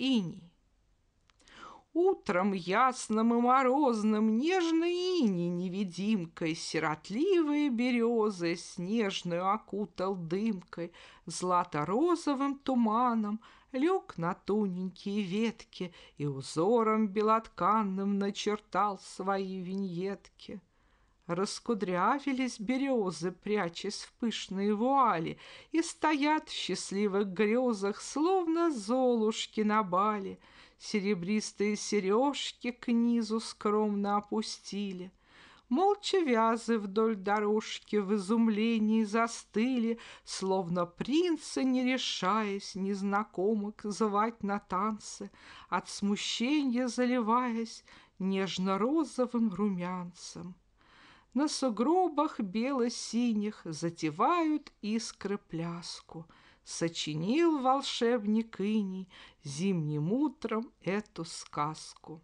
иней. Утром ясным и морозным нежной ини невидимкой Сиротливые березы снежную окутал дымкой, Злато-розовым туманом лег на тоненькие ветки И узором белотканным начертал свои виньетки. Раскудрявились березы, прячась в пышные вуали, И стоят в счастливых грезах, словно золушки на бале. Серебристые сережки к низу скромно опустили. Молча вязы вдоль дорожки в изумлении застыли, Словно принца, не решаясь незнакомок звать на танцы, От смущения заливаясь нежно-розовым румянцем. На сугробах бело-синих затевают искры пляску. Сочинил волшебник иней зимним утром эту сказку.